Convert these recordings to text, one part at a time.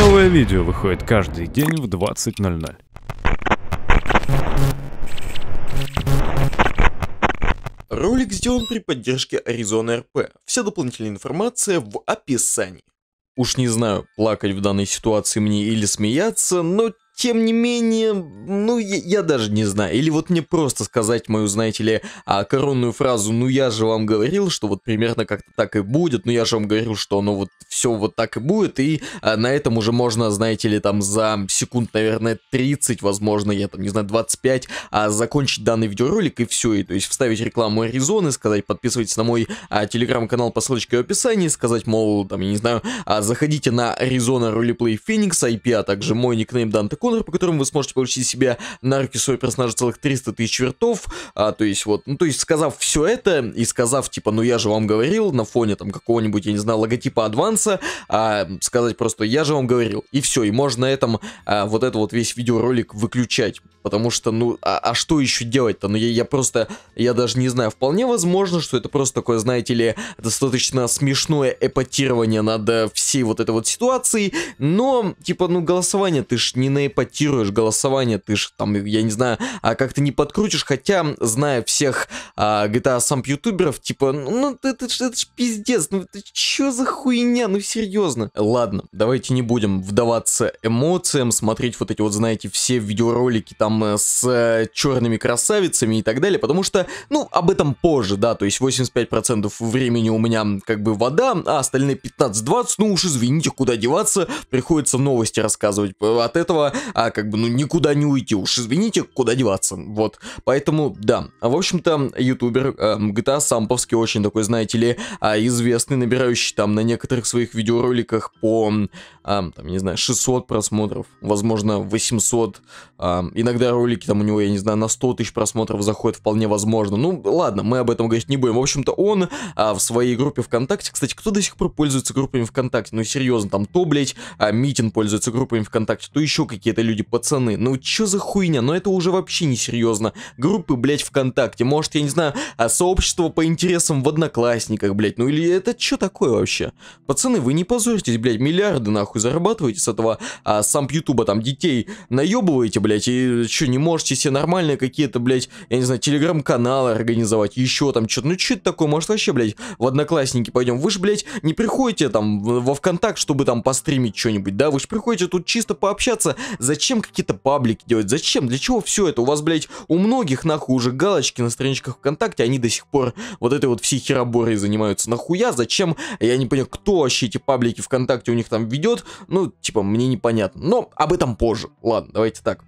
Новое видео выходит каждый день в 20.00. Ролик сделан при поддержке Arizona RP. Вся дополнительная информация в описании. Уж не знаю, плакать в данной ситуации мне или смеяться, но тем не менее, ну, я, я даже не знаю. Или вот мне просто сказать мою, знаете ли, а, коронную фразу, ну, я же вам говорил, что вот примерно как-то так и будет, ну, я же вам говорил, что оно вот все вот так и будет, и а, на этом уже можно, знаете ли, там за секунд, наверное, 30, возможно, я там, не знаю, 25, а, закончить данный видеоролик и все, и то есть вставить рекламу Аризоны, сказать, подписывайтесь на мой а, телеграм-канал по ссылочке в описании, сказать, мол, там, я не знаю, а, заходите на Аризона Ролеплей Феникс, IP, а также мой никнейм Дан Коннор, по которому вы сможете получить себе на руки своего персонажа целых 300 тысяч вертов. А, то есть вот, ну то есть сказав все это и сказав типа, ну я же вам говорил, на фоне там какого-нибудь, я не знаю, логотипа Адванса, а, сказать просто, я же вам говорил, и все, и можно на этом а, вот это вот весь видеоролик выключать, потому что, ну, а, а что еще делать-то? Ну я, я просто, я даже не знаю, вполне возможно, что это просто такое, знаете ли, достаточно смешное эпатирование над э, всей вот этой вот ситуацией, но, типа, ну, голосование ты ж не на саботируешь голосование, ты же там, я не знаю, а как-то не подкрутишь, хотя, зная всех а, GTA сам ютуберов, типа, ну это, это, это, это ж пиздец, ну это чё за хуйня, ну серьезно. Ладно, давайте не будем вдаваться эмоциям, смотреть вот эти вот, знаете, все видеоролики там э, с э, черными красавицами и так далее, потому что, ну, об этом позже, да, то есть 85% времени у меня как бы вода, а остальные 15-20, ну уж извините, куда деваться, приходится новости рассказывать. От этого а как бы, ну, никуда не уйти, уж извините, куда деваться, вот. Поэтому, да, а, в общем-то, ютубер э, GTA а Самповский очень такой, знаете ли, э, известный, набирающий там на некоторых своих видеороликах по, э, там, не знаю, 600 просмотров, возможно, 800, э, иногда ролики там у него, я не знаю, на 100 тысяч просмотров заходят вполне возможно, ну, ладно, мы об этом говорить не будем, в общем-то, он э, в своей группе ВКонтакте, кстати, кто до сих пор пользуется группами ВКонтакте, ну, серьезно, там, то, блядь, э, Митин пользуется группами ВКонтакте, то еще какие какие-то люди, пацаны. Ну чё за хуйня? Ну это уже вообще не серьезно. Группы, блядь, ВКонтакте. Может, я не знаю, а сообщество по интересам в Одноклассниках, блядь. Ну или это чё такое вообще? Пацаны, вы не позоритесь блядь, миллиарды нахуй зарабатываете с этого, а сам Ютуба там детей наебываете, блядь, и чё, не можете себе нормальные какие-то, блядь, я не знаю, телеграм-каналы организовать, еще там что-то, ну что это такое, может вообще, блядь, в Одноклассники пойдем, вы ж блядь, не приходите там во ВКонтакт, чтобы там постримить что-нибудь, да, вы же приходите тут чисто пообщаться Зачем какие-то паблики делать? Зачем? Для чего все это? У вас, блядь, у многих нахуй уже галочки на страничках ВКонтакте, они до сих пор вот этой вот всей хероборой занимаются. Нахуя? Зачем? Я не понял, кто вообще эти паблики ВКонтакте у них там ведет. Ну, типа, мне непонятно. Но об этом позже. Ладно, давайте так.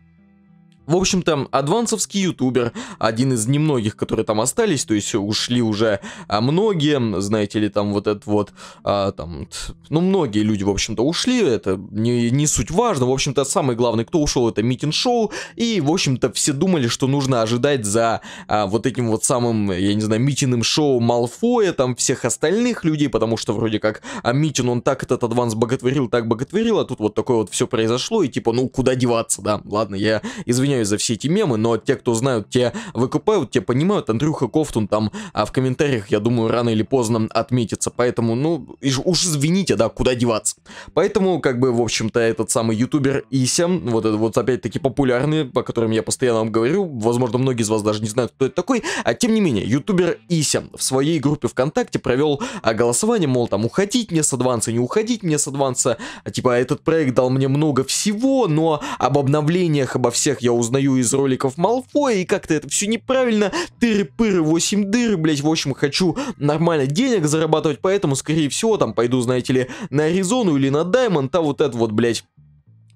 В общем-то, адвансовский ютубер, один из немногих, которые там остались, то есть ушли уже а, многие, знаете ли, там вот этот вот, а, там, ну, многие люди, в общем-то, ушли, это не, не суть важно, в общем-то, самый главный, кто ушел, это Митин Шоу, и, в общем-то, все думали, что нужно ожидать за а, вот этим вот самым, я не знаю, Митиным Шоу Малфоя, там, всех остальных людей, потому что вроде как а Митин, он так этот адванс боготворил, так боготворил, а тут вот такое вот все произошло, и типа, ну, куда деваться, да, ладно, я, извиняюсь, извиняюсь за все эти мемы, но те, кто знают, те выкупают, те понимают. Андрюха Кофтун там а в комментариях, я думаю, рано или поздно отметится. Поэтому, ну, и уж извините, да, куда деваться. Поэтому, как бы, в общем-то, этот самый ютубер Ися, вот это вот опять-таки популярный, по которым я постоянно вам говорю, возможно, многие из вас даже не знают, кто это такой, а тем не менее, ютубер Ися в своей группе ВКонтакте провел а, голосование, мол, там, уходить мне с адванса, не уходить мне с адванса, типа, этот проект дал мне много всего, но об обновлениях, обо всех я узнаю из роликов Малфоя, и как-то это все неправильно, тыры-пыры, 8 дыр блять, в общем, хочу нормально денег зарабатывать, поэтому, скорее всего, там пойду, знаете ли, на Аризону или на Даймонд, а вот это вот, блять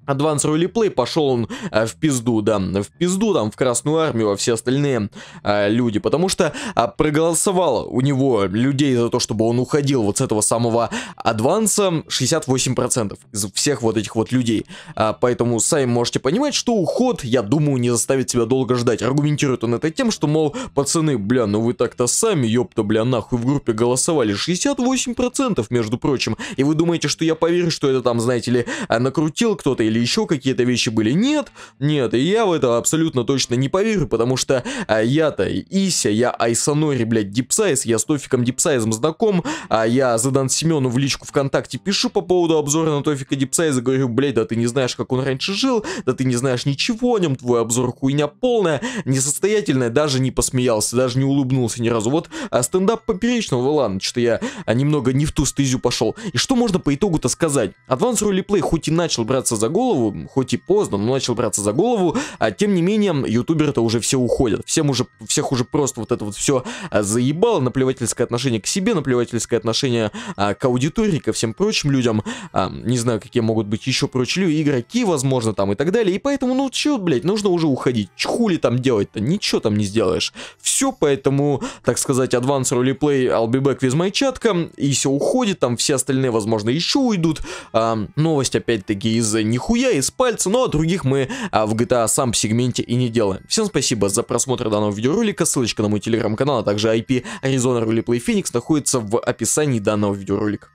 Advanced Rally Play пошел он э, в пизду, да, в пизду там, в Красную Армию, во все остальные э, люди, потому что э, проголосовало у него людей за то, чтобы он уходил вот с этого самого адванса 68% из всех вот этих вот людей, э, поэтому сами можете понимать, что уход, я думаю, не заставит себя долго ждать, аргументирует он это тем, что, мол, пацаны, бля, ну вы так-то сами, ёпта, бля, нахуй в группе голосовали, 68% между прочим, и вы думаете, что я поверю, что это там, знаете ли, э, накрутил кто-то или или еще какие-то вещи были. Нет, нет, и я в это абсолютно точно не поверю, потому что а, я-то Ися, я Айсанори, блядь, Дипсайз, я с Тофиком Дипсайзом знаком, а я Задан Семену в личку ВКонтакте пишу по поводу обзора на Тофика Дипсайза, говорю, блядь, да ты не знаешь, как он раньше жил, да ты не знаешь ничего о нем, твой обзор хуйня полная, несостоятельная, даже не посмеялся, даже не улыбнулся ни разу. Вот а стендап поперечного, ладно, что я а, немного не в ту стезю пошел. И что можно по итогу-то сказать? Advance Roleplay хоть и начал браться за голову, голову, хоть и поздно, но начал браться за голову, а тем не менее, ютуберы-то уже все уходят, всем уже, всех уже просто вот это вот все а, заебало, наплевательское отношение к себе, наплевательское отношение а, к аудитории, ко всем прочим людям, а, не знаю, какие могут быть еще прочие люди, игроки, возможно, там и так далее, и поэтому, ну, че, блядь, нужно уже уходить, чхули там делать-то, ничего там не сделаешь, все, поэтому, так сказать, Advanced Roleplay, I'll be back with my чатка, и все уходит, там все остальные, возможно, еще уйдут, а, новость, опять-таки, из за нихуя хуя из пальца, но других мы а, в GTA сам сегменте и не делаем. Всем спасибо за просмотр данного видеоролика, ссылочка на мой телеграм-канал, а также IP Arizona Roleplay Phoenix находится в описании данного видеоролика.